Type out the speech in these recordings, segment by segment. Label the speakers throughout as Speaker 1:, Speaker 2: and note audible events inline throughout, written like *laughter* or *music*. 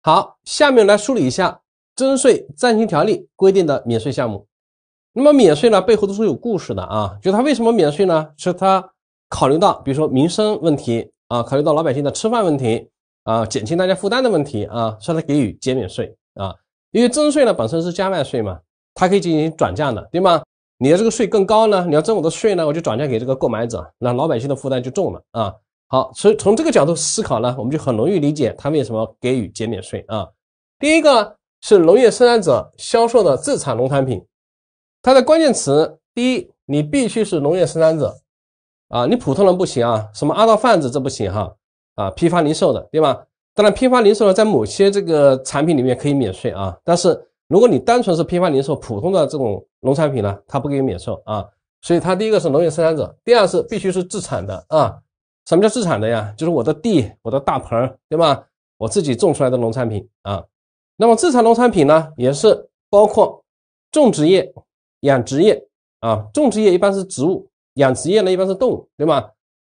Speaker 1: 好，下面来梳理一下征税暂行条例规定的免税项目。那么免税呢，背后都是有故事的啊。就是它为什么免税呢？是它考虑到，比如说民生问题啊，考虑到老百姓的吃饭问题啊，减轻大家负担的问题啊，所以给予减免税啊。因为征税呢本身是加外税嘛，它可以进行转嫁的，对吗？你的这个税更高呢，你要征我的税呢，我就转嫁给这个购买者，那老百姓的负担就重了啊。好，所以从这个角度思考呢，我们就很容易理解它为什么给予减免税啊。第一个是农业生产者销售的自产农产品，它的关键词：第一，你必须是农业生产者啊，你普通人不行啊，什么阿道贩子这不行哈啊，批发零售的对吧？当然，批发零售的在某些这个产品里面可以免税啊，但是如果你单纯是批发零售普通的这种农产品呢，它不给你免税啊。所以它第一个是农业生产者，第二是必须是自产的啊。什么叫自产的呀？就是我的地，我的大棚，对吧？我自己种出来的农产品啊。那么自产农产品呢，也是包括种植业、养殖业啊。种植业一般是植物，养殖业呢一般是动物，对吧？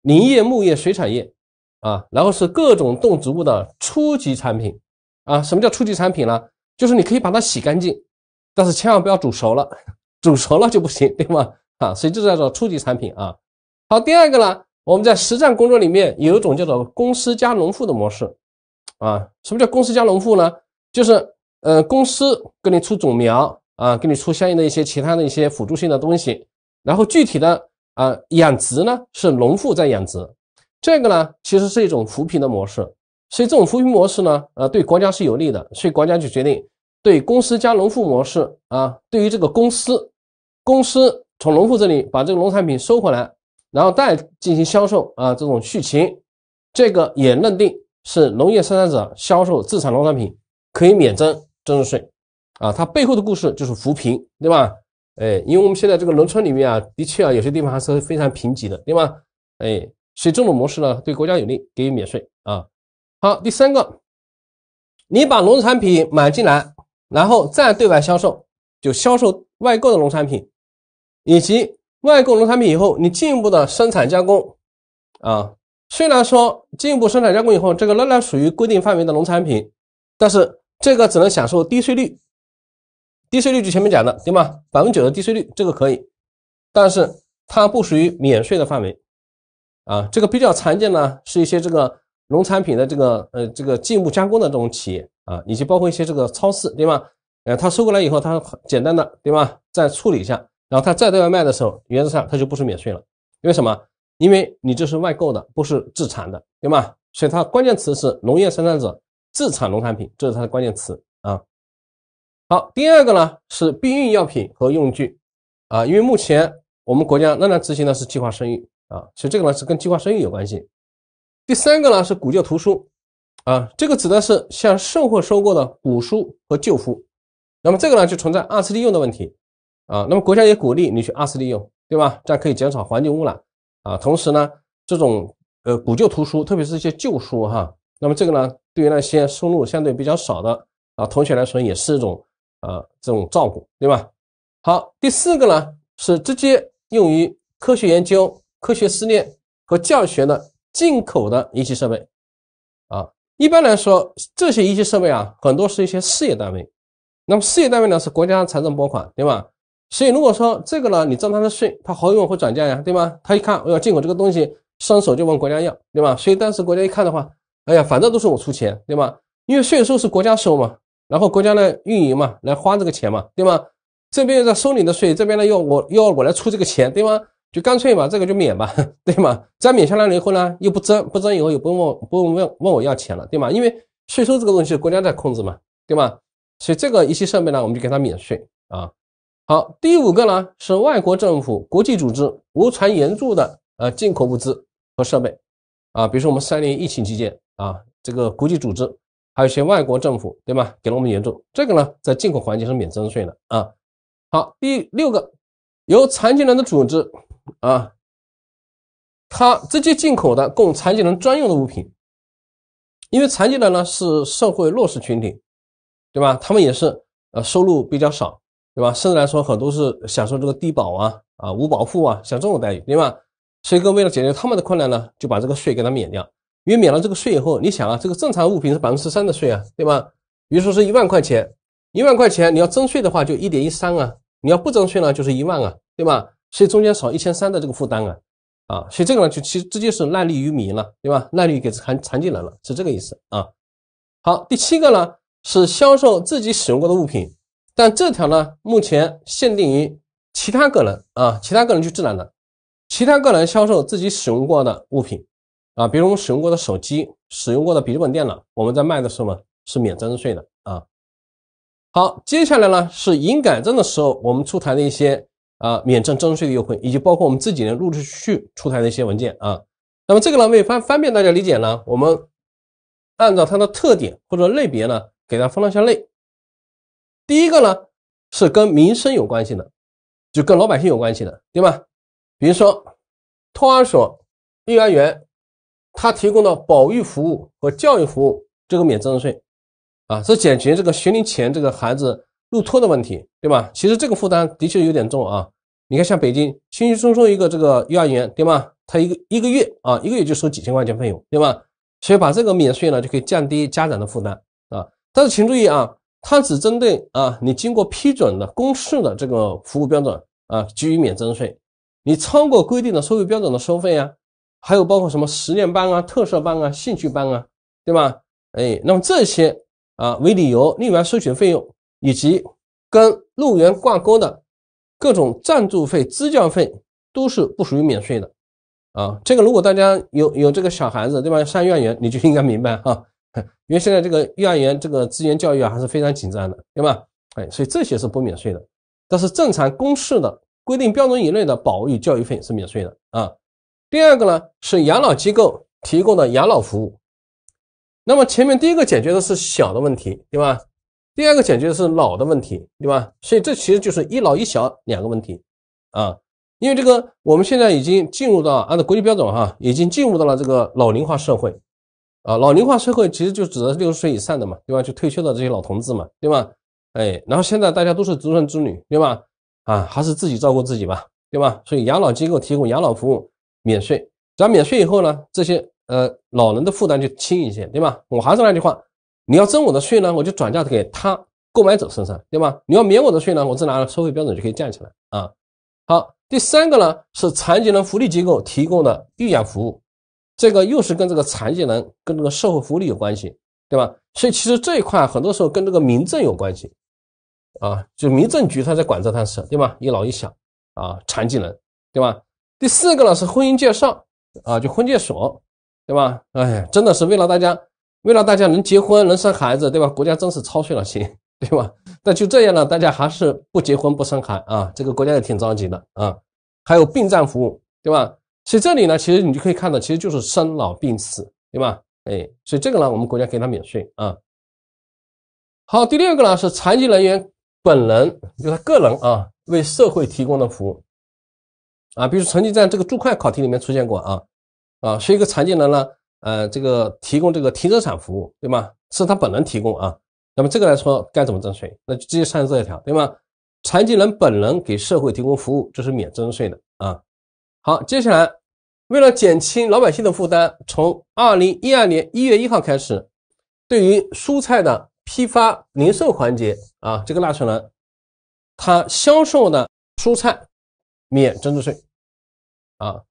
Speaker 1: 林业、牧业、水产业啊，然后是各种动植物的初级产品啊。什么叫初级产品呢？就是你可以把它洗干净，但是千万不要煮熟了，*laughs* 煮熟了就不行，对吗？啊，所以这叫做初级产品啊。好，第二个呢？我们在实战工作里面有一种叫做公司加农户的模式，啊，什么叫公司加农户呢？就是呃，公司给你出种苗啊，给你出相应的一些其他的一些辅助性的东西，然后具体的啊养殖呢是农户在养殖，这个呢其实是一种扶贫的模式，所以这种扶贫模式呢，呃，对国家是有利的，所以国家就决定对公司加农户模式啊，对于这个公司，公司从农户这里把这个农产品收回来。然后再进行销售啊，这种畜禽，这个也认定是农业生产者销售自产农产品可以免征增值税啊。它背后的故事就是扶贫，对吧？哎，因为我们现在这个农村里面啊，的确啊，有些地方还是非常贫瘠的，对吧？哎，所以这种模式呢，对国家有利，给予免税啊。好，第三个，你把农产品买进来，然后再对外销售，就销售外购的农产品以及。外购农产品以后，你进一步的生产加工，啊，虽然说进一步生产加工以后，这个仍然属于规定范围的农产品，但是这个只能享受低税率，低税率就前面讲的对吗？百分之九的低税率，这个可以，但是它不属于免税的范围，啊，这个比较常见呢，是一些这个农产品的这个呃这个进一步加工的这种企业啊，以及包括一些这个超市对吗？呃，他收过来以后，他简单的对吗？再处理一下。然后他再对外卖的时候，原则上他就不是免税了，因为什么？因为你这是外购的，不是自产的，对吗？所以它关键词是农业生产者自产农产品，这是它的关键词啊。好，第二个呢是避孕药品和用具啊，因为目前我们国家仍然执行的是计划生育啊，所以这个呢是跟计划生育有关系。第三个呢是古旧图书啊，这个指的是向现后收购的古书和旧书，那么这个呢就存在二次利用的问题。啊，那么国家也鼓励你去二次利用，对吧？这样可以减少环境污染啊。同时呢，这种呃古旧图书，特别是一些旧书哈，那么这个呢，对于那些收入相对比较少的啊同学来说，也是一种啊这种照顾，对吧？好，第四个呢是直接用于科学研究、科学思验和教学的进口的仪器设备啊。一般来说，这些仪器设备啊，很多是一些事业单位。那么事业单位呢，是国家财政拨款，对吧？所以，如果说这个呢，你征他的税，他好用会涨价呀，对吗？他一看，我要进口这个东西，伸手就问国家要，对吗？所以当时国家一看的话，哎呀，反正都是我出钱，对吗？因为税收是国家收嘛，然后国家来运营嘛，来花这个钱嘛，对吗？这边又在收你的税，这边呢，要我要我来出这个钱，对吗？就干脆嘛，这个就免吧，*laughs* 对吗？这样免下来了以后呢，又不征不征，以后也不问不用问问我要钱了，对吗？因为税收这个东西国家在控制嘛，对吗？所以这个一些设备呢，我们就给他免税啊。好，第五个呢是外国政府、国际组织无偿援助的呃进口物资和设备，啊，比如说我们三年疫情期间啊，这个国际组织还有一些外国政府对吗？给了我们援助，这个呢在进口环节是免增值税的啊。好，第六个由残疾人的组织啊，他直接进口的供残疾人专用的物品，因为残疾人呢是社会弱势群体，对吧？他们也是呃收入比较少。对吧？甚至来说，很多是享受这个低保啊、啊无保户啊，享这种待遇，对吧？所以，个为了解决他们的困难呢，就把这个税给他免掉。因为免了这个税以后，你想啊，这个正常物品是百分之三的税啊，对吧？比如说是一万块钱，一万块钱你要征税的话，就一点一三啊；你要不征税呢，就是一万啊，对吧？所以中间少一千三的这个负担啊，啊，所以这个呢，就其实直接是赖利于民了，对吧？赖利给残残疾人了，是这个意思啊。好，第七个呢是销售自己使用过的物品。但这条呢，目前限定于其他个人啊，其他个人去自然的，其他个人销售自己使用过的物品啊，比如我们使用过的手机、使用过的笔记本电脑，我们在卖的时候呢，是免增值税的啊。好，接下来呢是营改增的时候，我们出台的一些啊免征增值税的优惠，以及包括我们自己陆录续去出台的一些文件啊。那么这个呢，为方方便大家理解呢，我们按照它的特点或者类别呢，给它分了一下类。第一个呢，是跟民生有关系的，就跟老百姓有关系的，对吧？比如说托儿所、幼儿园，它提供的保育服务和教育服务，这个免增值税，啊，是解决这个学龄前这个孩子入托的问题，对吧？其实这个负担的确有点重啊。你看，像北京轻轻松松一个这个幼儿园，对吧？他一个一个月啊，一个月就收几千块钱费用，对吧？所以把这个免税呢，就可以降低家长的负担啊。但是请注意啊。它只针对啊，你经过批准的公示的这个服务标准啊，给予免征税。你超过规定的收费标准的收费啊，还有包括什么实验班啊、特色班啊、兴趣班啊，对吧？哎，那么这些啊为理由，另外收取的费用，以及跟入园挂钩的各种赞助费、支教费，都是不属于免税的啊。这个如果大家有有这个小孩子，对吧？上幼儿园，你就应该明白哈。*laughs* 因为现在这个幼儿园这个资源教育啊还是非常紧张的，对吧？哎，所以这些是不免税的。但是正常公示的规定标准以内的保育教育费是免税的啊。第二个呢是养老机构提供的养老服务。那么前面第一个解决的是小的问题，对吧？第二个解决的是老的问题，对吧？所以这其实就是一老一小两个问题啊。因为这个我们现在已经进入到按照国际标准哈，已经进入到了这个老龄化社会。啊，老龄化社会其实就指的是六十岁以上的嘛，对吧？就退休的这些老同志嘛，对吧？哎，然后现在大家都是独生子女，对吧？啊，还是自己照顾自己吧，对吧？所以养老机构提供养老服务免税，只要免税以后呢，这些呃老人的负担就轻一些，对吧？我还是那句话，你要征我的税呢，我就转嫁给他购买者身上，对吧？你要免我的税呢，我自然收费标准就可以降起来啊。好，第三个呢是残疾人福利机构提供的育养服务。这个又是跟这个残疾人跟这个社会福利有关系，对吧？所以其实这一块很多时候跟这个民政有关系，啊，就民政局他在管这摊事，对吧？一老一小啊，残疾人，对吧？第四个呢是婚姻介绍啊，就婚介所，对吧？哎，真的是为了大家，为了大家能结婚能生孩子，对吧？国家真是操碎了心，*laughs* 对吧？但就这样呢，大家还是不结婚不生孩啊，这个国家也挺着急的啊。还有殡葬服务，对吧？所以这里呢，其实你就可以看到，其实就是生老病死，对吧？哎，所以这个呢，我们国家给他免税啊。好，第六个呢是残疾人员本人，就他个人啊，为社会提供的服务啊，比如曾经在这个注会考题里面出现过啊啊，是一个残疾人呢，呃，这个提供这个停车场服务，对吗？是他本人提供啊，那么这个来说该怎么征税？那就直接上这一条，对吗？残疾人本人给社会提供服务，这是免征税的啊。好，接下来，为了减轻老百姓的负担，从二零一二年一月一号开始，对于蔬菜的批发、零售环节啊，这个纳税人他销售的蔬菜免增值税啊。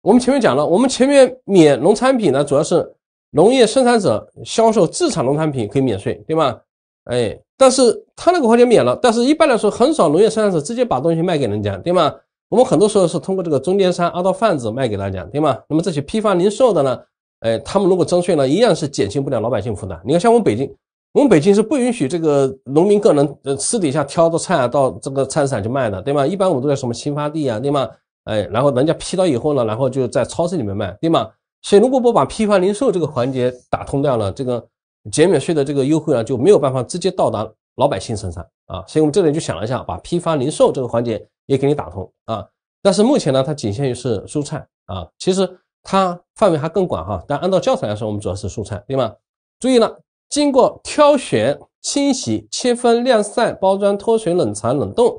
Speaker 1: 我们前面讲了，我们前面免农产品呢，主要是农业生产者销售自产农产品可以免税，对吗？哎，但是他那个环节免了，但是一般来说，很少农业生产者直接把东西卖给人家，对吗？我们很多时候是通过这个中间商、二道贩子卖给大家，对吗？那么这些批发零售的呢？哎，他们如果征税呢，一样是减轻不了老百姓负担。你看，像我们北京，我们北京是不允许这个农民个人呃私底下挑着菜啊，到这个菜市场去卖的，对吗？一般我们都在什么新发地啊，对吗？哎，然后人家批到以后呢，然后就在超市里面卖，对吗？所以，如果不把批发零售这个环节打通掉了，这个减免税的这个优惠啊，就没有办法直接到达老百姓身上啊。所以我们这里就想了一下，把批发零售这个环节。也给你打通啊，但是目前呢，它仅限于是蔬菜啊，其实它范围还更广哈。但按照教材来说，我们主要是蔬菜，对吗？注意了，经过挑选、清洗、切分、晾晒、包装、脱水、冷藏、冷冻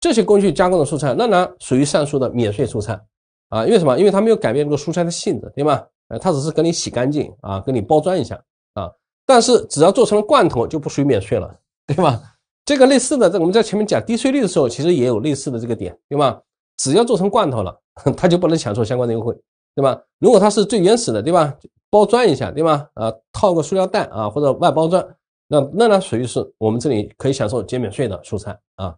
Speaker 1: 这些工序加工的蔬菜，仍然属于上述的免税蔬菜啊。因为什么？因为它没有改变这个蔬菜的性质，对吗？呃，它只是给你洗干净啊，给你包装一下啊。但是只要做成了罐头，就不属于免税了，对吧？这个类似的，在我们在前面讲低税率的时候，其实也有类似的这个点，对吧？只要做成罐头了，它 *laughs* 就不能享受相关的优惠，对吧？如果它是最原始的，对吧？包装一下，对吧？啊，套个塑料袋啊，或者外包装，那那呢属于是我们这里可以享受减免税的蔬菜啊。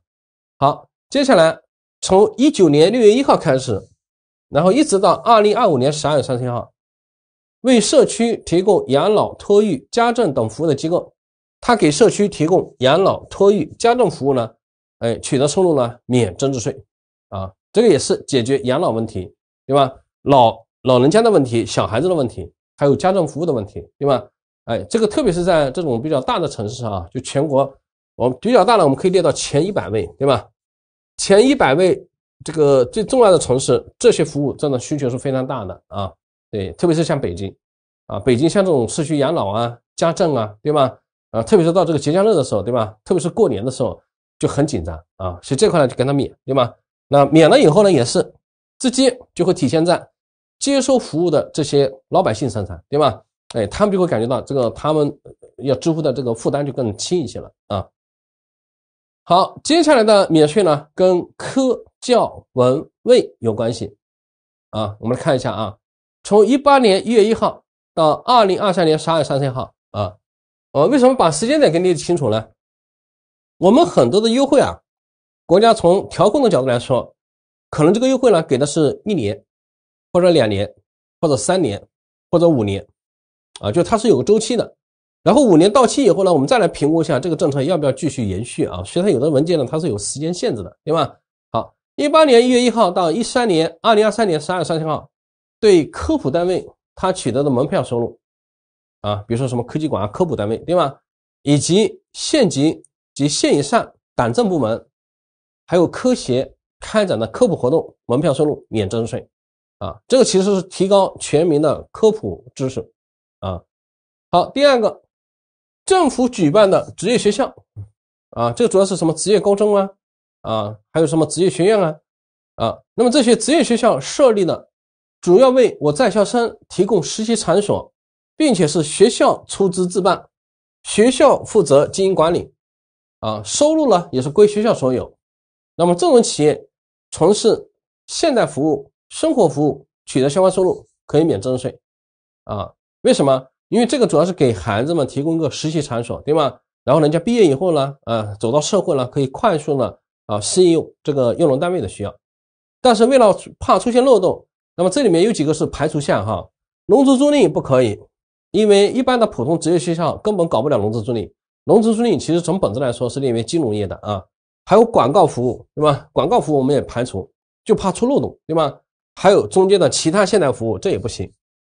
Speaker 1: 好，接下来从一九年六月一号开始，然后一直到二零二五年十二月三十一号，为社区提供养老、托育、家政等服务的机构。他给社区提供养老、托育、家政服务呢？哎，取得收入呢，免增值税啊，这个也是解决养老问题，对吧？老老人家的问题、小孩子的问题，还有家政服务的问题，对吧？哎，这个特别是在这种比较大的城市啊，就全国，我们比较大的，我们可以列到前一百位，对吧？前一百位这个最重要的城市，这些服务真的需求是非常大的啊，对，特别是像北京啊，北京像这种社区养老啊、家政啊，对吧？啊，特别是到这个节假日的时候，对吧？特别是过年的时候就很紧张啊，所以这块呢就给他免，对吧？那免了以后呢，也是直接就会体现在接收服务的这些老百姓身上，对吧？哎，他们就会感觉到这个他们要支付的这个负担就更轻一些了啊。好，接下来的免税呢跟科教文卫有关系啊，我们来看一下啊，从一八年一月一号到二零二三年十二三十一号啊。呃，为什么把时间点给列清楚呢？我们很多的优惠啊，国家从调控的角度来说，可能这个优惠呢给的是一年，或者两年，或者三年，或者五年，啊，就它是有个周期的。然后五年到期以后呢，我们再来评估一下这个政策要不要继续延续啊。所以它有的文件呢，它是有时间限制的，对吧？好，一八年一月一号到一三年二零二三年十二月三十号，对科普单位它取得的门票收入。啊，比如说什么科技馆啊、科普单位，对吧？以及县级及县以上党政部门，还有科协开展的科普活动，门票收入免征税。啊，这个其实是提高全民的科普知识。啊，好，第二个，政府举办的职业学校，啊，这个主要是什么职业高中啊，啊，还有什么职业学院啊，啊，那么这些职业学校设立的，主要为我在校生提供实习场所。并且是学校出资自办，学校负责经营管理，啊，收入呢也是归学校所有。那么这种企业从事现代服务、生活服务取得相关收入可以免增值税，啊，为什么？因为这个主要是给孩子们提供一个实习场所，对吗？然后人家毕业以后呢，啊，走到社会呢，可以快速呢，啊，适应这个用人单位的需要。但是为了怕出现漏洞，那么这里面有几个是排除项哈，融资租赁不可以。因为一般的普通职业学校根本搞不了融资租赁，融资租赁其实从本质来说是列为金融业的啊，还有广告服务，对吧？广告服务我们也排除，就怕出漏洞，对吧？还有中间的其他现代服务，这也不行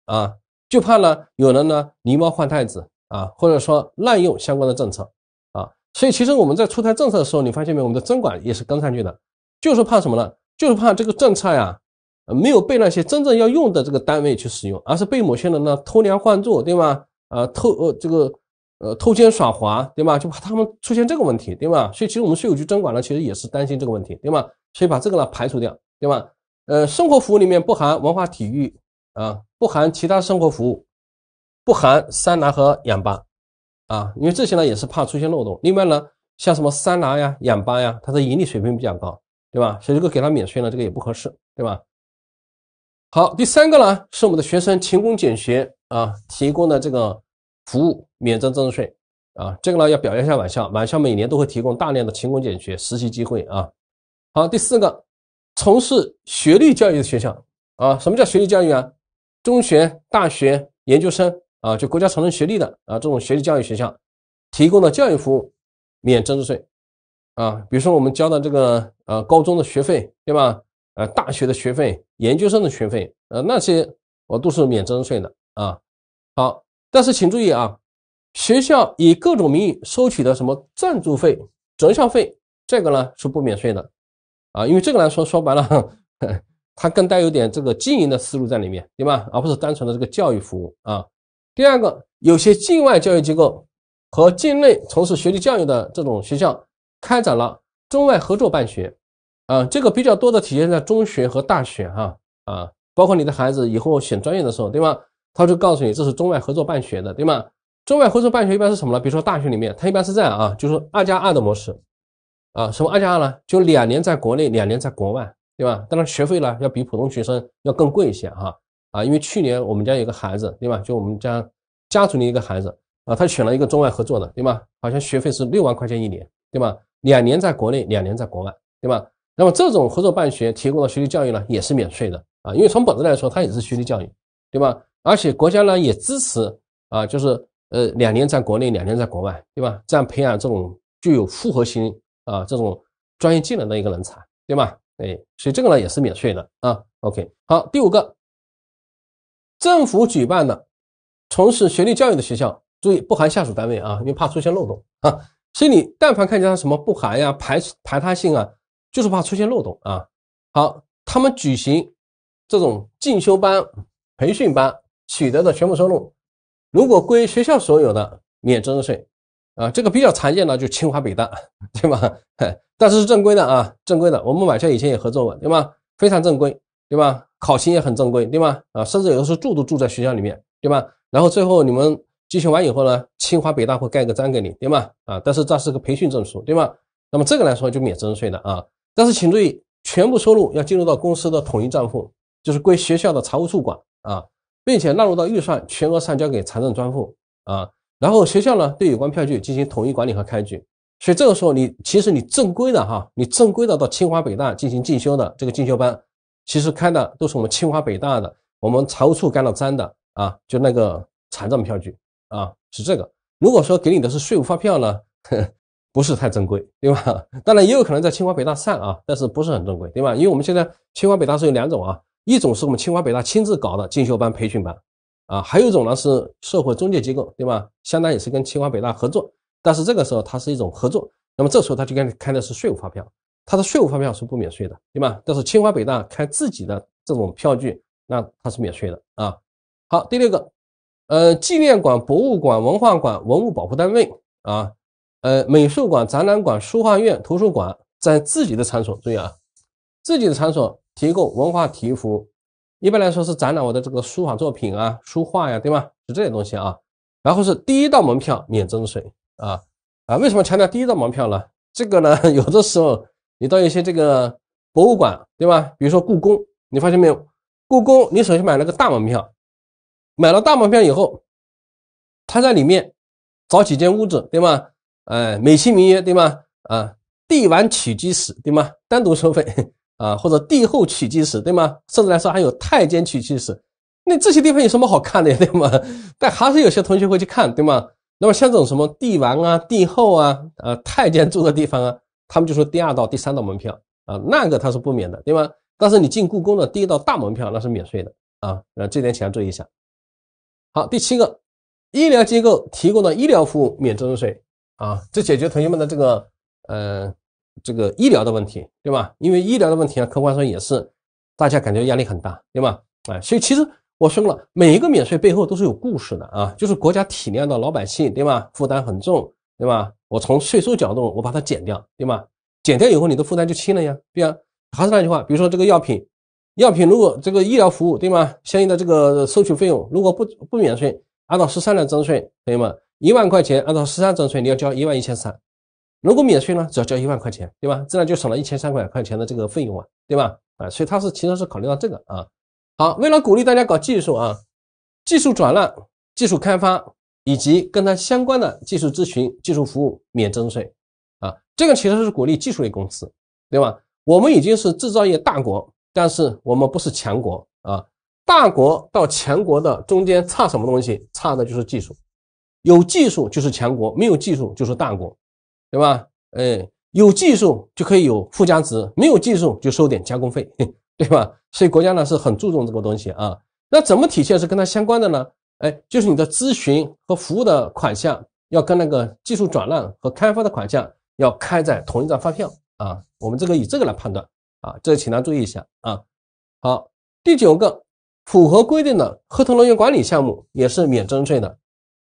Speaker 1: 啊，就怕呢，有人呢，狸猫换太子啊，或者说滥用相关的政策啊，所以其实我们在出台政策的时候，你发现没，我们的征管也是跟上去的，就是怕什么呢？就是怕这个政策呀。没有被那些真正要用的这个单位去使用，而是被某些人呢偷梁换柱，对吗？呃，偷呃这个呃偷奸耍滑，对吗？就把他们出现这个问题，对吗？所以其实我们税务局征管呢，其实也是担心这个问题，对吗？所以把这个呢排除掉，对吗？呃，生活服务里面不含文化体育啊，不含其他生活服务，不含桑拿和氧吧啊，因为这些呢也是怕出现漏洞。另外呢，像什么桑拿呀、氧吧呀，它的盈利水平比较高，对吧？所以这个给他免税呢，这个也不合适，对吧？好，第三个呢，是我们的学生勤工俭学啊提供的这个服务免征增值税啊，这个呢要表扬一下晚校，晚校每年都会提供大量的勤工俭学实习机会啊。好，第四个，从事学历教育的学校啊，什么叫学历教育啊？中学、大学、研究生啊，就国家承认学历的啊，这种学历教育学校提供的教育服务免增值税啊，比如说我们交的这个呃高中的学费，对吧？呃，大学的学费、研究生的学费，呃，那些我都是免征税的啊。好，但是请注意啊，学校以各种名义收取的什么赞助费、择校费，这个呢是不免税的啊。因为这个来说，说白了，*laughs* 它更带有点这个经营的思路在里面，对吧？而不是单纯的这个教育服务啊。第二个，有些境外教育机构和境内从事学历教育的这种学校开展了中外合作办学。啊，这个比较多的体现在中学和大学，哈啊，包括你的孩子以后选专业的时候，对吗？他就告诉你这是中外合作办学的，对吗？中外合作办学一般是什么呢？比如说大学里面，它一般是这样啊，就是二加二的模式，啊，什么二加二呢？就两年在国内，两年在国外，对吧？当然学费呢要比普通学生要更贵一些，哈啊，因为去年我们家有个孩子，对吧？就我们家家族里一个孩子啊，他选了一个中外合作的，对吗？好像学费是六万块钱一年，对吧？两年在国内，两年在国外，对吧？那么这种合作办学提供的学历教育呢，也是免税的啊，因为从本质来说，它也是学历教育，对吧？而且国家呢也支持啊，就是呃两年在国内，两年在国外，对吧？这样培养这种具有复合型啊这种专业技能的一个人才，对吧？哎，所以这个呢也是免税的啊。OK，好，第五个，政府举办的从事学历教育的学校，注意不含下属单位啊，因为怕出现漏洞啊。所以你但凡看见他什么不含呀、排排他性啊。就是怕出现漏洞啊。好，他们举行这种进修班、培训班取得的全部收入，如果归学校所有的，免增值税啊。这个比较常见的就清华北大，*laughs* 对吧？*laughs* 但是是正规的啊，正规的。我们晚校以前也合作过，对吧？非常正规，对吧？考勤也很正规，对吧？啊，甚至有的时候住都住在学校里面，对吧？然后最后你们进训完以后呢，清华北大会盖个章给你，对吧？啊，但是这是个培训证书，对吧？那么这个来说就免增值税的啊。但是请注意，全部收入要进入到公司的统一账户，就是归学校的财务处管啊，并且纳入到预算，全额上交给财政专户啊。然后学校呢，对有关票据进行统一管理和开具。所以这个时候，你其实你正规的哈，你正规的到清华北大进行进修的这个进修班，其实开的都是我们清华北大的我们财务处干了章的啊，就那个财政票据啊，是这个。如果说给你的是税务发票呢？*laughs* 不是太正规，对吧？*laughs* 当然也有可能在清华北大上啊，但是不是很正规，对吧？因为我们现在清华北大是有两种啊，一种是我们清华北大亲自搞的进修班、培训班啊，还有一种呢是社会中介机构，对吧？相当也是跟清华北大合作，但是这个时候它是一种合作，那么这时候他就该你开的是税务发票，他的税务发票是不免税的，对吧？但是清华北大开自己的这种票据，那它是免税的啊。好，第六个，呃，纪念馆、博物馆、文化馆、文物保护单位啊。呃，美术馆、展览馆、书画院、图书馆，在自己的场所注意啊，自己的场所提供文化体育服务，一般来说是展览我的这个书法作品啊、书画呀，对吗？是这些东西啊。然后是第一道门票免征税啊啊！为什么强调第一道门票呢？这个呢，*laughs* 有的时候你到一些这个博物馆，对吧？比如说故宫，你发现没有？故宫你首先买了个大门票，买了大门票以后，他在里面找几间屋子，对吗？哎，美其名曰对吗？啊，帝王取经室，对吗？单独收费啊，或者帝后取经室，对吗？甚至来说还有太监取经室。那这些地方有什么好看的呀？对吗？但还是有些同学会去看对吗？那么像这种什么帝王啊、帝后啊、啊太监住的地方啊，他们就说第二道、第三道门票啊，那个他是不免的对吗？但是你进故宫的第一道大门票那是免税的啊，那这点请注意一下。好，第七个，医疗机构提供的医疗服务免增值税。啊，这解决同学们的这个，呃，这个医疗的问题，对吧？因为医疗的问题啊，客观上也是大家感觉压力很大，对吧？哎，所以其实我说了，每一个免税背后都是有故事的啊，就是国家体谅到老百姓，对吧？负担很重，对吧？我从税收角度，我把它减掉，对吧？减掉以后，你的负担就轻了呀，对吧？还是那句话，比如说这个药品，药品如果这个医疗服务，对吗？相应的这个收取费用，如果不不免税，按照十三的征税，同学们，一万块钱，按照十三征税，你要交一万一千三。如果免税呢，只要交一万块钱，对吧？这样就省了一千三百块钱的这个费用啊，对吧？啊，所以它是其实是考虑到这个啊。好，为了鼓励大家搞技术啊，技术转让、技术开发以及跟它相关的技术咨询、技术服务免征税啊，这个其实是鼓励技术类公司，对吧？我们已经是制造业大国，但是我们不是强国啊。大国到强国的中间差什么东西？差的就是技术。有技术就是强国，没有技术就是大国，对吧？哎，有技术就可以有附加值，没有技术就收点加工费，*laughs* 对吧？所以国家呢是很注重这个东西啊。那怎么体现是跟它相关的呢？哎，就是你的咨询和服务的款项要跟那个技术转让和开发的款项要开在同一张发票啊。我们这个以这个来判断啊，这个请大家注意一下啊。好，第九个，符合规定的合同能源管理项目也是免征税的。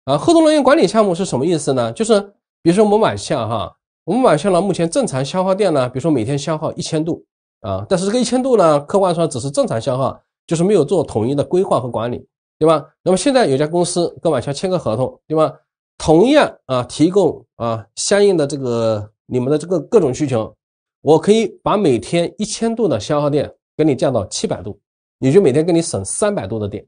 Speaker 1: 啊，合同能源管理项目是什么意思呢？就是比如说我们买下哈，我们买下呢目前正常消耗电呢，比如说每天消耗一千度啊，但是这个一千度呢客观上只是正常消耗，就是没有做统一的规划和管理，对吧？那么现在有家公司跟万向签个合同，对吧？同样啊，提供啊相应的这个你们的这个各种需求，我可以把每天一千度的消耗电给你降到七百度，也就每天给你省三百度的电，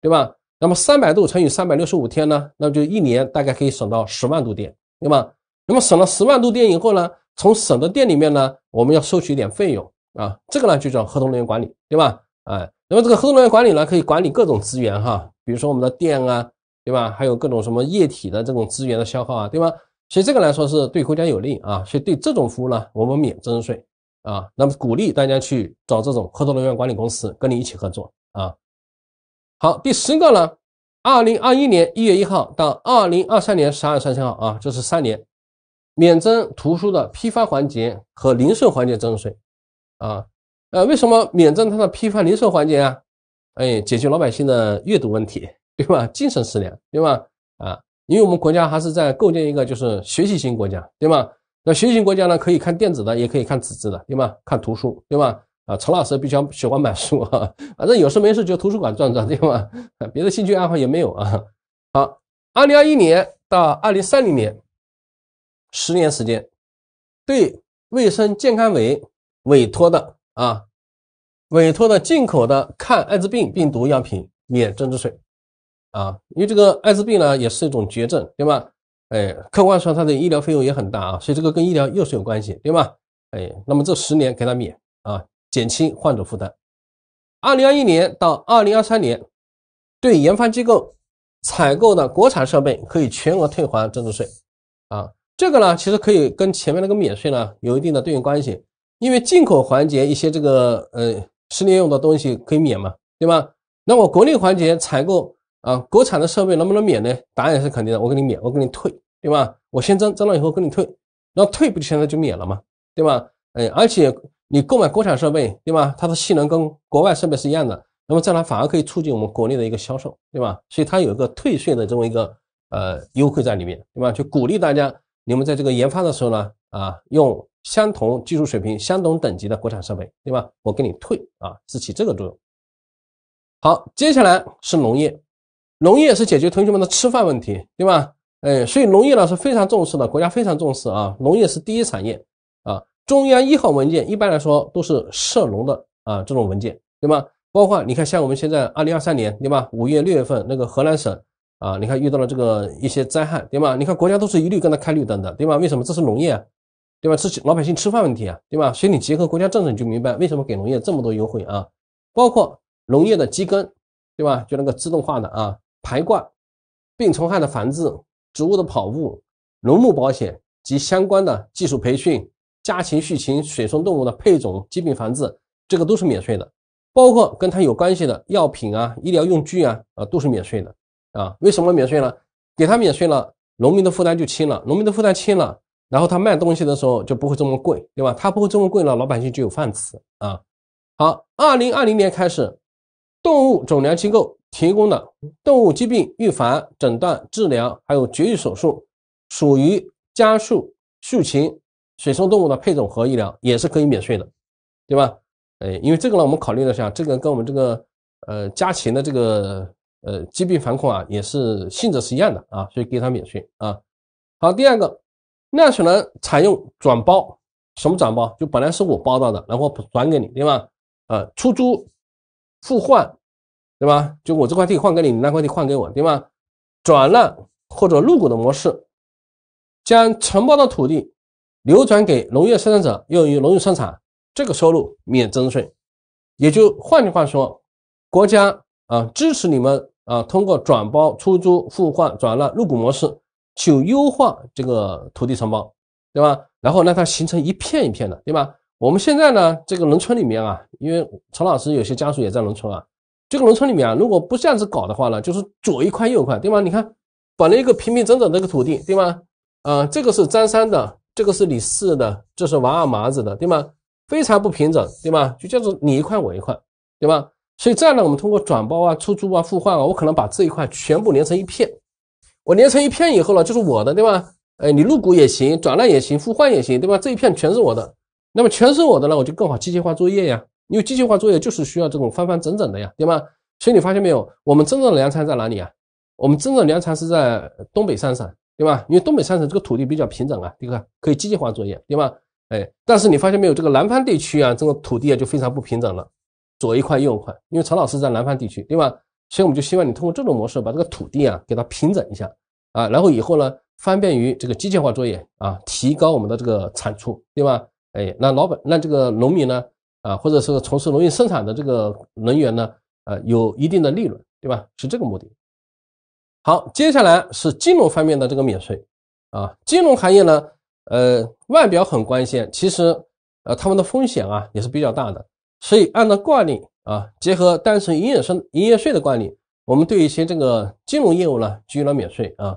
Speaker 1: 对吧？那么三百度乘以三百六十五天呢，那么就一年大概可以省到十万度电，对吧？那么省了十万度电以后呢，从省的电里面呢，我们要收取一点费用啊，这个呢就叫合同能源管理，对吧？哎，那么这个合同能源管理呢，可以管理各种资源哈，比如说我们的电啊，对吧？还有各种什么液体的这种资源的消耗啊，对吧？所以这个来说是对国家有利啊，所以对这种服务呢，我们免增值税啊，那么鼓励大家去找这种合同能源管理公司跟你一起合作啊。好，第十个呢，二零二一年一月一号到二零二三年十二月三十号啊，这是三年免征图书的批发环节和零售环节增值税啊。呃，为什么免征它的批发零售环节啊？哎，解决老百姓的阅读问题，对吧？精神食粮，对吧？啊，因为我们国家还是在构建一个就是学习型国家，对吧？那学习型国家呢，可以看电子的，也可以看纸质的，对吧？看图书，对吧？啊，陈老师比较喜欢买书啊，反正有事没事就图书馆转转，对吧？别的兴趣爱好也没有啊。好，二零二一年到二零三零年，十年时间，对卫生健康委委托的啊，委托的进口的抗艾滋病病毒药品免增值税啊，因为这个艾滋病呢也是一种绝症，对吧？哎，客观上它的医疗费用也很大啊，所以这个跟医疗又是有关系，对吧？哎，那么这十年给他免啊。减轻患者负担。二零二一年到二零二三年，对研发机构采购的国产设备可以全额退还增值税。啊，这个呢，其实可以跟前面那个免税呢有一定的对应关系。因为进口环节一些这个呃实验用的东西可以免嘛，对吧？那我国内环节采购啊，国产的设备能不能免呢？答案是肯定的，我给你免，我给你退，对吧？我先征征了以后给你退，那退不就现在就免了嘛，对吧？哎，而且。你购买国产设备，对吧？它的性能跟国外设备是一样的，那么这样反而可以促进我们国内的一个销售，对吧？所以它有一个退税的这么一个呃优惠在里面，对吧？就鼓励大家，你们在这个研发的时候呢，啊，用相同技术水平、相同等级的国产设备，对吧？我给你退啊，是起这个作用。好，接下来是农业，农业是解决同学们的吃饭问题，对吧？哎，所以农业呢是非常重视的，国家非常重视啊，农业是第一产业。中央一号文件一般来说都是涉农的啊，这种文件对吗？包括你看，像我们现在二零二三年对吧？五月六月份那个河南省啊，你看遇到了这个一些灾害对吗？你看国家都是一律跟他开绿灯的对吗？为什么？这是农业对吧？是老百姓吃饭问题啊对吧？所以你结合国家政策你就明白为什么给农业这么多优惠啊？包括农业的机耕对吧？就那个自动化的啊排灌、病虫害的防治、植物的跑步、农牧保险及相关的技术培训。家禽、畜禽、水生动物的配种、疾病防治，这个都是免税的，包括跟它有关系的药品啊、医疗用具啊，啊都是免税的。啊，为什么免税呢？给他免税了，农民的负担就轻了，农民的负担轻了，然后他卖东西的时候就不会这么贵，对吧？他不会这么贵了，老百姓就有饭吃啊。好，二零二零年开始，动物种粮机构提供的动物疾病预防、诊断、治疗，还有绝育手术，属于家畜、畜禽。水生动物的配种和医疗也是可以免税的，对吧？哎，因为这个呢，我们考虑了下，这个跟我们这个呃家禽的这个呃疾病防控啊，也是性质是一样的啊，所以给它免税啊。好，第二个，纳税人采用转包，什么转包？就本来是我包到的，然后转给你，对吧？呃，出租、互换，对吧？就我这块地换给你，你那块地换给我，对吧？转让或者入股的模式，将承包的土地。流转给农业生产者用于农业生产，这个收入免增值税，也就换句话说，国家啊支持你们啊通过转包、出租、互换、转让、入股模式去优化这个土地承包，对吧？然后让它形成一片一片的，对吧？我们现在呢这个农村里面啊，因为陈老师有些家属也在农村啊，这个农村里面啊，如果不这样子搞的话呢，就是左一块右一块，对吧？你看本来一个平平整整的一个土地，对吧？啊，这个是张三的。这个是你四的，这是王二麻子的，对吗？非常不平整，对吗？就叫做你一块我一块，对吧？所以这样呢，我们通过转包啊、出租啊、互换啊，我可能把这一块全部连成一片，我连成一片以后呢，就是我的，对吧？哎，你入股也行，转让也行，互换也行，对吧？这一片全是我的，那么全是我的呢，我就更好机械化作业呀。因为机械化作业就是需要这种方方整整的呀，对吗？所以你发现没有，我们真正的粮仓在哪里啊？我们真正的粮仓是在东北山上。对吧？因为东北三省这个土地比较平整啊，你看可以机械化作业，对吧？哎，但是你发现没有，这个南方地区啊，这个土地啊就非常不平整了，左一块右一块。因为陈老师在南方地区，对吧？所以我们就希望你通过这种模式把这个土地啊给它平整一下啊，然后以后呢方便于这个机械化作业啊，提高我们的这个产出，对吧？哎，让老板、让这个农民呢啊，或者是从事农业生产的这个人员呢，呃，有一定的利润，对吧？是这个目的。好，接下来是金融方面的这个免税啊，金融行业呢，呃，外表很光鲜，其实呃，他们的风险啊也是比较大的，所以按照惯例啊，结合单纯营业税营业税的惯例，我们对一些这个金融业务呢给予了免税啊。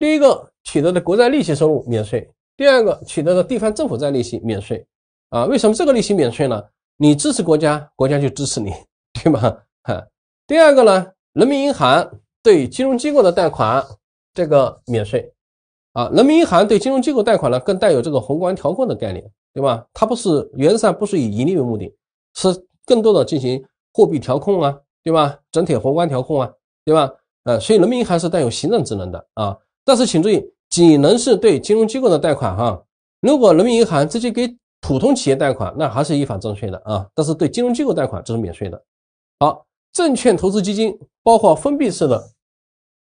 Speaker 1: 第一个取得的国债利息收入免税，第二个取得的地方政府债利息免税啊。为什么这个利息免税呢？你支持国家，国家就支持你，对吗？啊。第二个呢，人民银行。对金融机构的贷款，这个免税，啊，人民银行对金融机构贷款呢，更带有这个宏观调控的概念，对吧？它不是原则上不是以盈利为目的，是更多的进行货币调控啊，对吧？整体宏观调控啊，对吧？呃，所以人民银行是带有行政职能的啊。但是请注意，仅能是对金融机构的贷款哈。如果人民银行直接给普通企业贷款，那还是依法征税的啊。但是对金融机构贷款，这是免税的。好，证券投资基金包括封闭式的。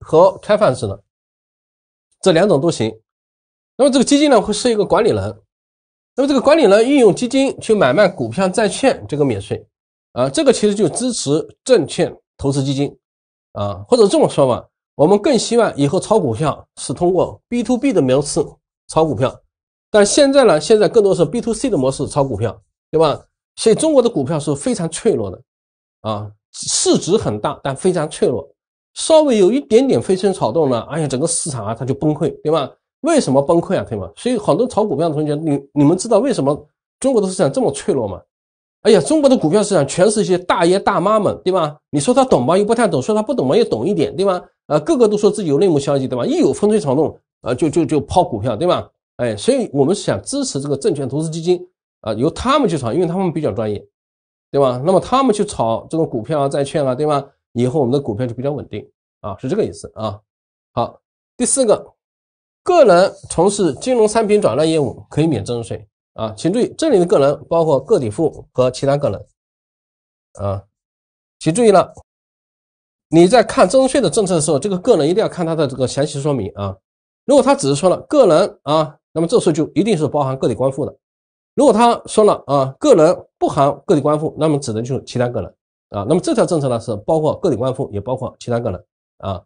Speaker 1: 和开放式的这两种都行。那么这个基金呢，会是一个管理人。那么这个管理人运用基金去买卖股票、债券，这个免税啊，这个其实就支持证券投资基金啊，或者这么说吧，我们更希望以后炒股票是通过 B to B 的模式炒股票，但现在呢，现在更多是 B to C 的模式炒股票，对吧？所以中国的股票是非常脆弱的啊，市值很大，但非常脆弱。稍微有一点点风吹草动呢，哎呀，整个市场啊，它就崩溃，对吧？为什么崩溃啊，同学们？所以很多炒股票的同学，你你们知道为什么中国的市场这么脆弱吗？哎呀，中国的股票市场全是一些大爷大妈们，对吧？你说他懂吗？又不太懂；说他不懂吗？又懂一点，对吧？呃，个个都说自己有内幕消息，对吧？一有风吹草动，呃，就就就抛股票，对吧？哎，所以我们想支持这个证券投资基金，啊，由他们去炒，因为他们比较专业，对吧？那么他们去炒这个股票啊、债券啊，对吧？以后我们的股票就比较稳定啊，是这个意思啊。好，第四个，个人从事金融商品转让业务可以免增值税啊，请注意这里的个人包括个体户和其他个人啊，请注意了，你在看增值税的政策的时候，这个个人一定要看他的这个详细说明啊。如果他只是说了个人啊，那么这时候就一定是包含个体工户的；如果他说了啊，个人不含个体工户，那么指的就是其他个人。啊，那么这条政策呢，是包括个体工户，也包括其他个人啊。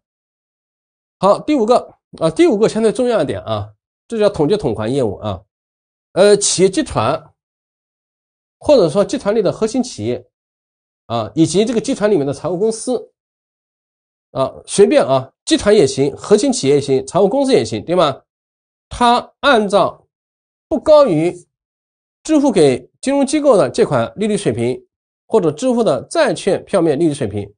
Speaker 1: 好，第五个啊，第五个相对重要一点啊，这叫统计统还业务啊。呃，企业集团或者说集团内的核心企业啊，以及这个集团里面的财务公司啊，随便啊，集团也行，核心企业行，财务公司也行，对吗？它按照不高于支付给金融机构的借款利率水平。或者支付的债券票面利率水平，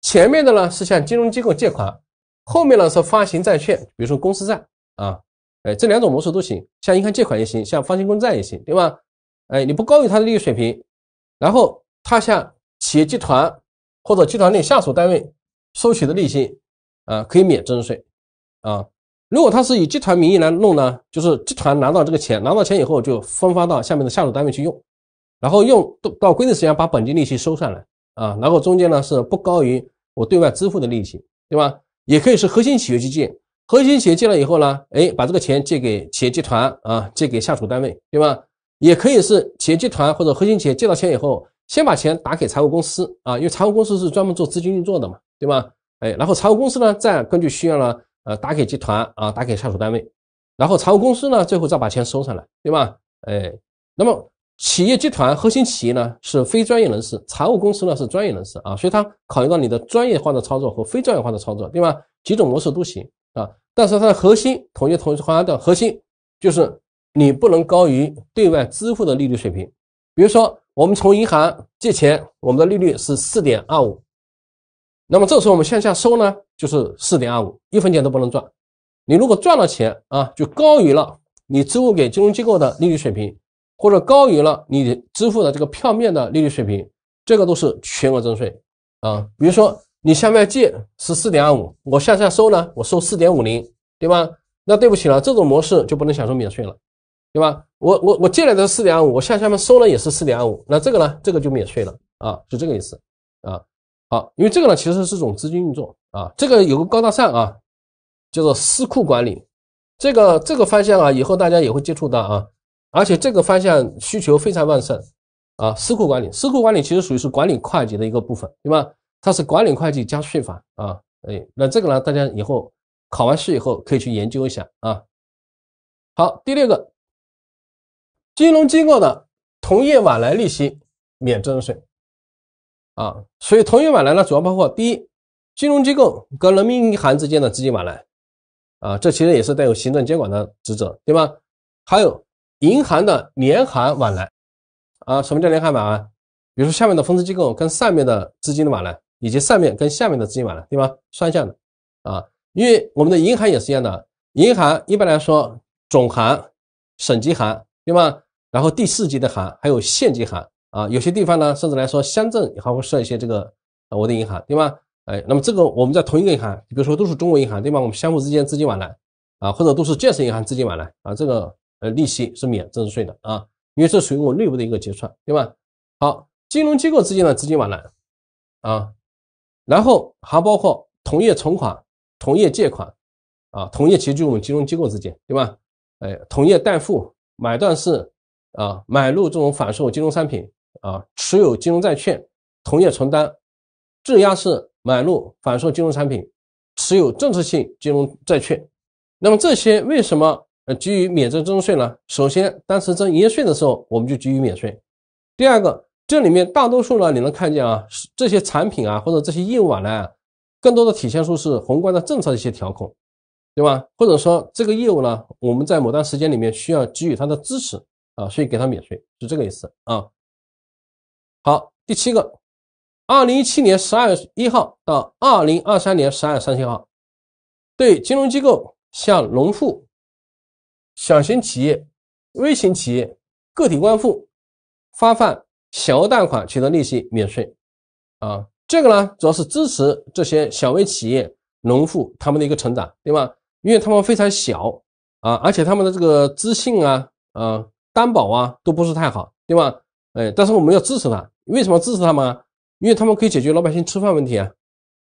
Speaker 1: 前面的呢是向金融机构借款，后面呢是发行债券，比如说公司债啊，哎这两种模式都行，向银行借款也行，向发行公司债也行，对吧？哎，你不高于它的利率水平，然后他向企业集团或者集团内下属单位收取的利息啊，可以免征税啊。如果他是以集团名义来弄呢，就是集团拿到这个钱，拿到钱以后就分发到下面的下属单位去用。然后用到到规定时间把本金利息收上来啊，然后中间呢是不高于我对外支付的利息，对吧？也可以是核心企业去借，核心企业借了以后呢，哎，把这个钱借给企业集团啊，借给下属单位，对吧？也可以是企业集团或者核心企业借到钱以后，先把钱打给财务公司啊，因为财务公司是专门做资金运作的嘛，对吧？哎，然后财务公司呢，再根据需要呢，呃，打给集团啊，打给下属单位，然后财务公司呢，最后再把钱收上来，对吧？哎，那么。企业集团核心企业呢是非专业人士，财务公司呢是专业人士啊，所以它考虑到你的专业化的操作和非专业化的操作，对吧？几种模式都行啊，但是它的核心，统计统计方案的核心就是你不能高于对外支付的利率水平。比如说我们从银行借钱，我们的利率是四点二五，那么这时候我们向下收呢就是四点二五，一分钱都不能赚。你如果赚了钱啊，就高于了你支付给金融机构的利率水平。或者高于了你支付的这个票面的利率水平，这个都是全额征税啊。比如说你向外借是四点二五，我向下收呢，我收四点五零，对吧？那对不起了，这种模式就不能享受免税了，对吧？我我我借来的四点二五，我向下面收呢也是四点二五，那这个呢，这个就免税了啊，是这个意思啊。好，因为这个呢，其实是种资金运作啊，这个有个高大上啊，叫做私库管理，这个这个方向啊，以后大家也会接触到啊。而且这个方向需求非常旺盛，啊，私库管理，私库管理其实属于是管理会计的一个部分，对吧？它是管理会计加税法啊，哎，那这个呢，大家以后考完试以后可以去研究一下啊。好，第六个，金融机构的同业往来利息免增值税，啊，所以同业往来呢，主要包括第一，金融机构跟人民银行之间的资金往来，啊，这其实也是带有行政监管的职责，对吧？还有。银行的联行往来，啊，什么叫联行往来？比如说下面的分支机构跟上面的资金的往来，以及上面跟下面的资金往来，对吧？双向的，啊，因为我们的银行也是一样的，银行一般来说总行、省级行，对吧？然后第四级的行，还有县级行，啊，有些地方呢，甚至来说乡镇还会设一些这个啊，我的银行，对吧？哎，那么这个我们在同一个银行，比如说都是中国银行，对吧？我们相互之间资金往来，啊，或者都是建设银行资金往来，啊，这个。呃，利息是免增值税的啊，因为这属于我内部的一个结算，对吧？好，金融机构之间的资金往来啊，然后还包括同业存款、同业借款啊，同业其实就是我们金融机构之间，对吧？哎，同业代付、买断式啊，买入这种反售金融商品啊，持有金融债券、同业存单、质押式买入反售金融产品、持有政策性金融债券，那么这些为什么？给予免征增值税呢？首先，当时征营业税的时候，我们就给予免税。第二个，这里面大多数呢，你能看见啊，这些产品啊，或者这些业务呢，更多的体现出是宏观的政策一些调控，对吧？或者说这个业务呢，我们在某段时间里面需要给予它的支持啊，所以给它免税，是这个意思啊。好，第七个，二零一七年十二月一号到二零二三年十二月三十号，对金融机构向农户。小型企业、微型企业、个体官户发放小额贷款，取得利息免税。啊，这个呢，主要是支持这些小微企业、农户他们的一个成长，对吧？因为他们非常小啊，而且他们的这个资信啊、啊担保啊都不是太好，对吧？哎，但是我们要支持他，为什么支持他们啊？因为他们可以解决老百姓吃饭问题啊，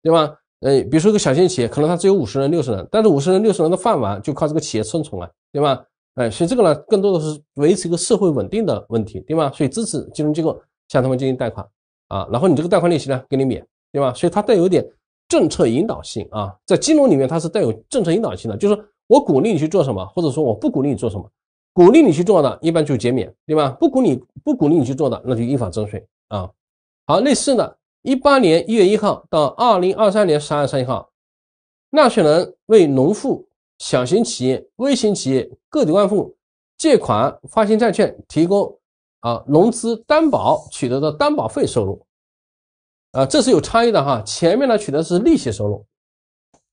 Speaker 1: 对吧？哎，比如说一个小型企业，可能他只有五十人、六十人，但是五十人、六十人的饭碗就靠这个企业生存了。对吧？哎，所以这个呢，更多的是维持一个社会稳定的问题，对吧？所以支持金融机构向他们进行贷款啊，然后你这个贷款利息呢给你免，对吧？所以它带有点政策引导性啊，在金融里面它是带有政策引导性的，就是我鼓励你去做什么，或者说我不鼓励你做什么，鼓励你去做的一般就减免，对吧？不鼓励不鼓励你去做的，那就依法征税啊。好，类似的一八年一月一号到二零二三年十二月三十一号，纳税人为农户。小型企业、微型企业、个体户借款发行债券，提供啊融资担保取得的担保费收入，啊，这是有差异的哈。前面呢取得是利息收入，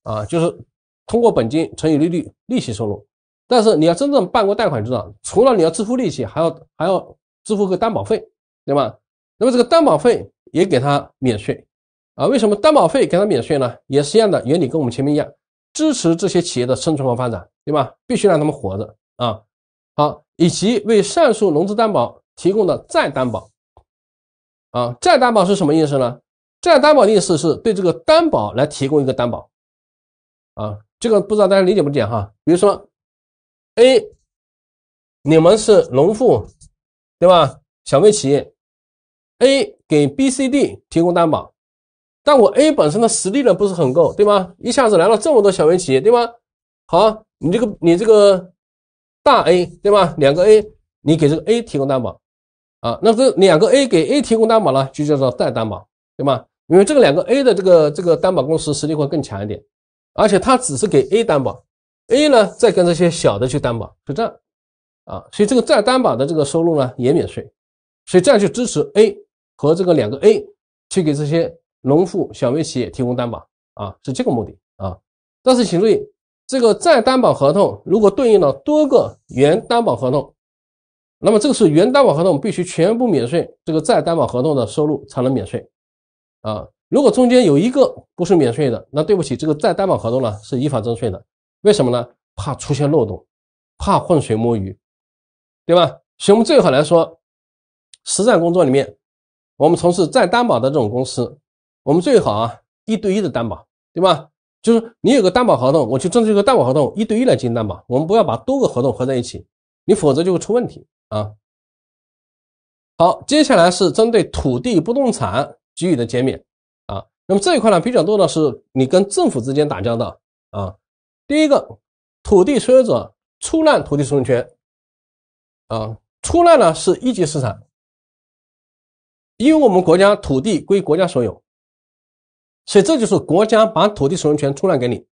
Speaker 1: 啊，就是通过本金乘以利率利息收入。但是你要真正办过贷款知道，除了你要支付利息，还要还要支付个担保费，对吧？那么这个担保费也给他免税，啊，为什么担保费给他免税呢？也是一样的原理，跟我们前面一样。支持这些企业的生存和发展，对吧？必须让他们活着啊！好，以及为上述融资担保提供的再担保，啊，再担保是什么意思呢？再担保的意思是对这个担保来提供一个担保，啊，这个不知道大家理解不理解哈？比如说，A，你们是农户，对吧？小微企业，A 给 B、C、D 提供担保。但我 A 本身的实力呢不是很够，对吗？一下子来了这么多小微企业，对吗？好，你这个你这个大 A，对吧？两个 A，你给这个 A 提供担保，啊，那这两个 A 给 A 提供担保呢，就叫做再担保，对吗？因为这个两个 A 的这个这个担保公司实力会更强一点，而且它只是给 A 担保，A 呢再跟这些小的去担保，是这样，啊，所以这个再担保的这个收入呢也免税，所以这样就支持 A 和这个两个 A 去给这些。农户小微企业提供担保啊，是这个目的啊。但是请注意，这个再担保合同如果对应了多个原担保合同，那么这个是原担保合同必须全部免税，这个再担保合同的收入才能免税啊。如果中间有一个不是免税的，那对不起，这个再担保合同呢是依法征税的。为什么呢？怕出现漏洞，怕浑水摸鱼，对吧？所以我们最好来说，实战工作里面，我们从事再担保的这种公司。我们最好啊，一对一的担保，对吧？就是你有个担保合同，我去针对这个担保合同一对一来进行担保。我们不要把多个合同合在一起，你否则就会出问题啊。好，接下来是针对土地不动产给予的减免啊。那么这一块呢，比较多的是你跟政府之间打交道啊。第一个，土地所有者出让土地使用权啊，出让呢是一级市场，因为我们国家土地归国家所有。所以这就是国家把土地使用权出让给你，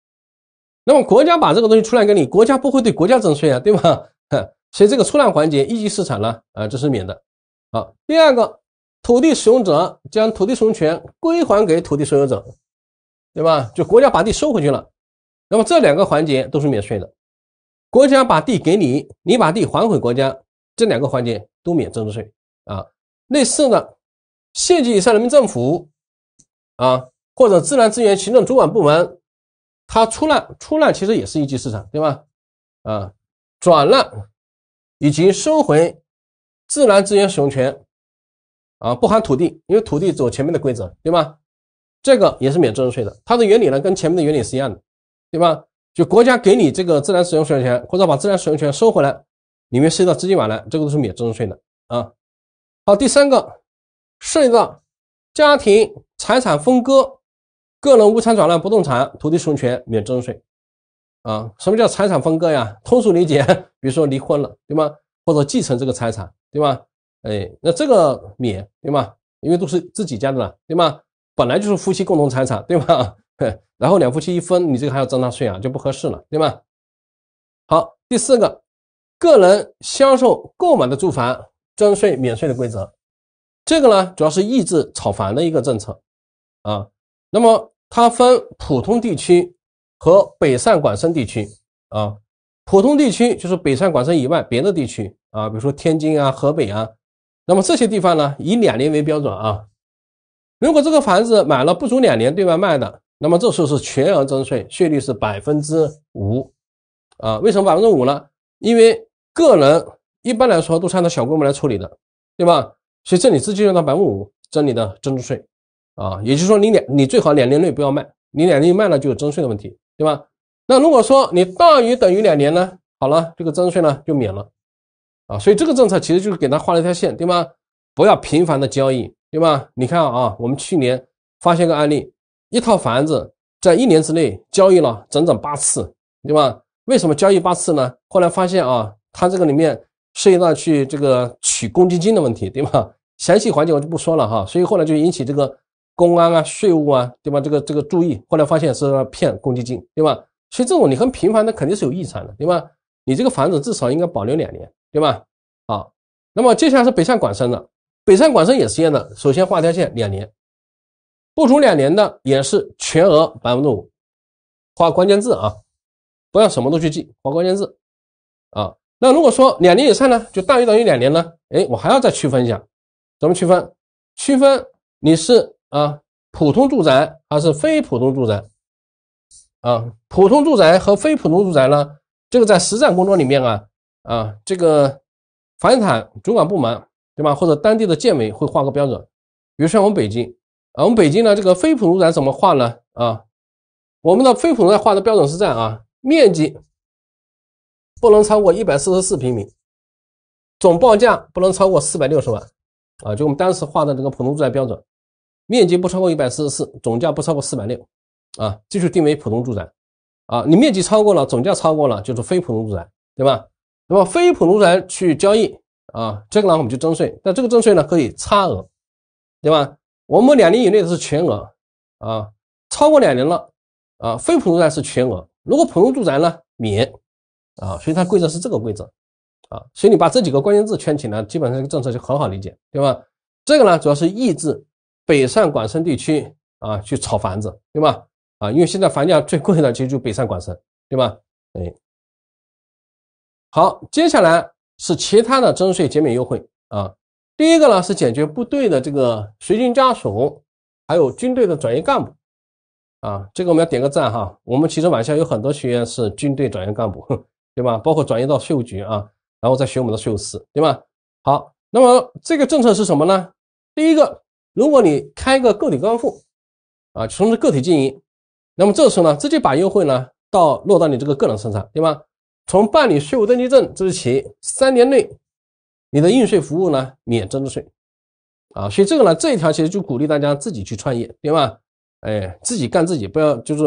Speaker 1: 那么国家把这个东西出让给你，国家不会对国家征税啊，对吧？哈，所以这个出让环节一级市场呢，啊，这是免的。好，第二个，土地使用者将土地使用权归还给土地所有者，对吧？就国家把地收回去了，那么这两个环节都是免税的。国家把地给你，你把地还回国家，这两个环节都免增值税啊。类似的，县级以上人民政府，啊。或者自然资源行政主管部门，他出让、出让其实也是一级市场，对吧？啊，转让以及收回自然资源使用权，啊，不含土地，因为土地走前面的规则，对吧？这个也是免增值税的。它的原理呢，跟前面的原理是一样的，对吧？就国家给你这个自然使用权，或者把自然使用权收回来，里面涉及到资金往来，这个都是免增值税的啊。好，第三个涉及到家庭财产分割。个人无偿转让不动产、土地使用权免征税，啊，什么叫财产分割呀？*laughs* 通俗理解，比如说离婚了，对吗？或者继承这个财产，对吗？哎，那这个免，对吗？因为都是自己家的了，对吗？本来就是夫妻共同财产，对吗？*laughs* 然后两夫妻一分，你这个还要征纳税啊，就不合适了，对吗？好，第四个，个人销售购买的住房征税免税的规则，这个呢，主要是抑制炒房的一个政策，啊。那么它分普通地区和北上广深地区啊，普通地区就是北上广深以外别的地区啊，比如说天津啊、河北啊，那么这些地方呢，以两年为标准啊，如果这个房子买了不足两年对外卖的，那么这时候是全额征税，税率是百分之五啊。为什么百分之五呢？因为个人一般来说都是按照小规模来处理的，对吧？所以这里直接用到百分之五征你的增值税。啊，也就是说你两你最好两年内不要卖，你两年卖了就有征税的问题，对吧？那如果说你大于等于两年呢，好了，这个征税呢就免了，啊，所以这个政策其实就是给他画了一条线，对吗？不要频繁的交易，对吧？你看啊，我们去年发现个案例，一套房子在一年之内交易了整整八次，对吧？为什么交易八次呢？后来发现啊，他这个里面涉及到去这个取公积金的问题，对吧？详细环节我就不说了哈，所以后来就引起这个。公安啊，税务啊，对吧？这个这个注意，后来发现是骗公积金，对吧？所以这种你很频繁的肯定是有异常的，对吧？你这个房子至少应该保留两年，对吧？啊，那么接下来是北上广深了，北上广深也是一样的，首先画条线两年，不足两年的也是全额百分之五，画关键字啊，不要什么都去记，画关键字啊。那如果说两年以上呢，就大于等于两年呢，哎，我还要再区分一下，怎么区分？区分你是。啊，普通住宅还是非普通住宅？啊，普通住宅和非普通住宅呢？这个在实战工作里面啊，啊，这个房产主管部门对吧？或者当地的建委会画个标准。比如说我们北京，啊，我们北京呢，这个非普通住宅怎么画呢？啊，我们的非普通住宅画的标准是这样啊，面积不能超过一百四十四平米，总报价不能超过四百六十万。啊，就我们当时画的这个普通住宅标准。面积不超过一百四十四，总价不超过四百六，啊，继续定为普通住宅，啊，你面积超过了，总价超过了，就是非普通住宅，对吧？那么非普通住宅去交易，啊，这个呢我们就征税，但这个征税呢可以差额，对吧？我们两年以内的是全额，啊，超过两年了，啊，非普通住宅是全额，如果普通住宅呢免，啊，所以它规则是这个规则，啊，所以你把这几个关键字圈起来，基本上这个政策就很好理解，对吧？这个呢主要是抑制。北上广深地区啊，去炒房子，对吧？啊，因为现在房价最贵的其实就北上广深，对吧？哎，好，接下来是其他的征税减免优惠啊。第一个呢是解决部队的这个随军家属，还有军队的转业干部啊，这个我们要点个赞哈。我们其实晚上有很多学员是军队转业干部，*laughs* 对吧？包括转移到税务局啊，然后再学我们的税务师，对吧？好，那么这个政策是什么呢？第一个。如果你开个个体商户，啊，从事个体经营，那么这时候呢，直接把优惠呢到落到你这个个人身上，对吧？从办理税务登记证之日起三年内，你的应税服务呢免增值税，啊，所以这个呢这一条其实就鼓励大家自己去创业，对吧？哎，自己干自己，不要就是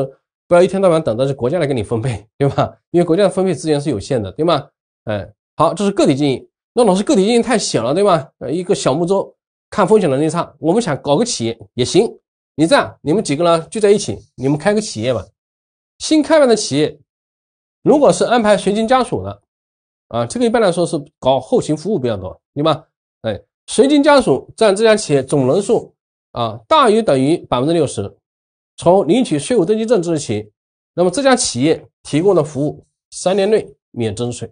Speaker 1: 不要一天到晚等着是国家来给你分配，*laughs* 对吧？因为国家的分配资源是有限的，对吗？哎，好，这是个体经营。那老师，个体经营太小了，对吧？呃，一个小木舟。看风险能力差，我们想搞个企业也行。你这样，你们几个呢聚在一起，你们开个企业吧。新开办的企业，如果是安排随军家属的，啊，这个一般来说是搞后勤服务比较多，对吧？哎，随军家属占这家企业总人数啊，大于等于百分之六十。从领取税务登记证之日起，那么这家企业提供的服务三年内免征税。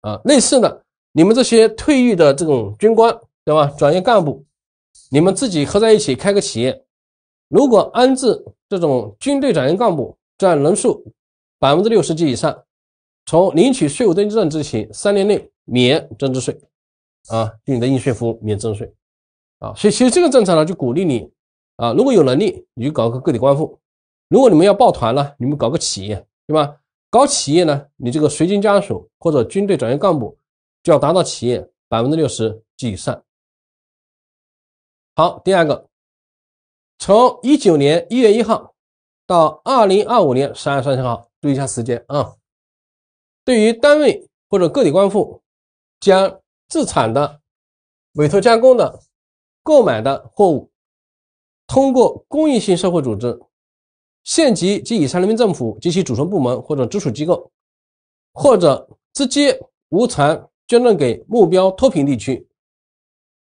Speaker 1: 啊，类似的，你们这些退役的这种军官。对吧？转业干部，你们自己合在一起开个企业，如果安置这种军队转业干部占人数百分之六十及以上，从领取税务登记证之起三年内免增值税，啊，你的应税服务免增值税，啊，所以其实这个政策呢就鼓励你啊，如果有能力你就搞个个体关户，如果你们要抱团呢，你们搞个企业，对吧？搞企业呢，你这个随军家属或者军队转业干部就要达到企业百分之六十及以上。好，第二个，从一九年一月一号到二零二五年十二月三十号，注意一下时间啊。对于单位或者个体工商户，将自产的、委托加工的、购买的货物，通过公益性社会组织、县级及以上人民政府及其组成部门或者直属机构，或者直接无偿捐赠给目标脱贫地区，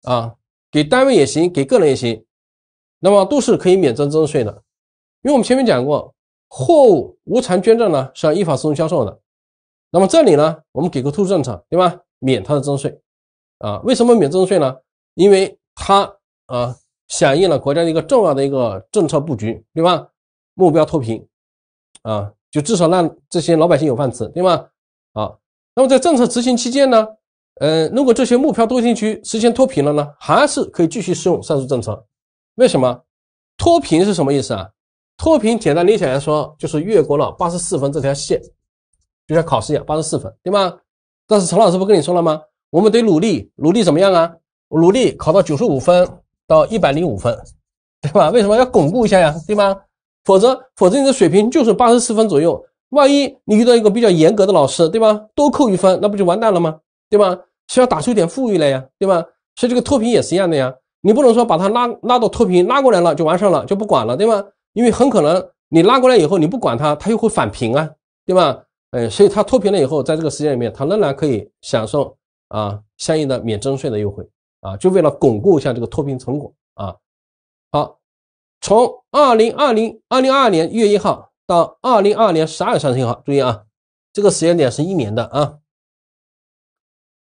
Speaker 1: 啊。给单位也行，给个人也行，那么都是可以免征增值税的。因为我们前面讲过，货物无偿捐赠呢是要依法讼销售的。那么这里呢，我们给个特殊政策，对吧？免它的增值税啊？为什么免增值税呢？因为它啊响应了国家的一个重要的一个政策布局，对吧？目标脱贫啊，就至少让这些老百姓有饭吃，对吧？啊，那么在政策执行期间呢？呃，如果这些目标多贫区实现脱贫了呢，还是可以继续适用上述政策？为什么？脱贫是什么意思啊？脱贫简单理解来说就是越过了八十四分这条线，就像考试一样，八十四分对吗？但是陈老师不跟你说了吗？我们得努力，努力怎么样啊？努力考到九十五分到一百零五分，对吧？为什么要巩固一下呀，对吗？否则，否则你的水平就是八十四分左右，万一你遇到一个比较严格的老师，对吧？多扣一分，那不就完蛋了吗？对吧？是要打出一点富裕来呀，对吧？所以这个脱贫也是一样的呀。你不能说把它拉拉到脱贫拉过来了就完事了就不管了，对吧？因为很可能你拉过来以后你不管它，它又会返贫啊，对吧？哎，所以它脱贫了以后，在这个时间里面，它仍然可以享受啊相应的免征税的优惠啊，就为了巩固一下这个脱贫成果啊。好，从二零二零二零二二年一月一号到二零二二年十二月三十一号，注意啊，这个时间点是一年的啊。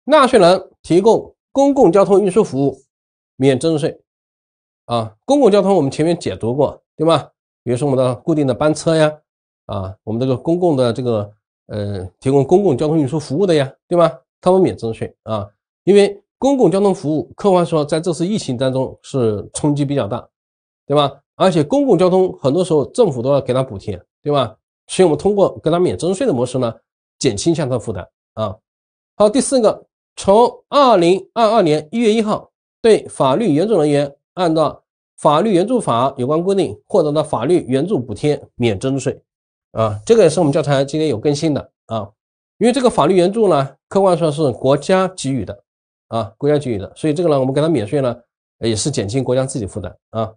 Speaker 1: 纳税人提供公共交通运输服务免增值税，啊，公共交通我们前面解读过，对吧？比如说我们的固定的班车呀，啊，我们这个公共的这个呃，提供公共交通运输服务的呀，对吧？他们免增值税啊，因为公共交通服务客观说在这次疫情当中是冲击比较大，对吧？而且公共交通很多时候政府都要给他补贴，对吧？所以我们通过给他免增值税的模式呢，减轻一下他负担啊。好，第四个。从二零二二年一月一号，对法律援助人员按照《法律援助法》有关规定获得的法律援助补贴免征税。啊，这个也是我们教材今天有更新的啊。因为这个法律援助呢，客观上是国家给予的，啊，国家给予的，所以这个呢，我们给它免税呢，也是减轻国家自己负担啊。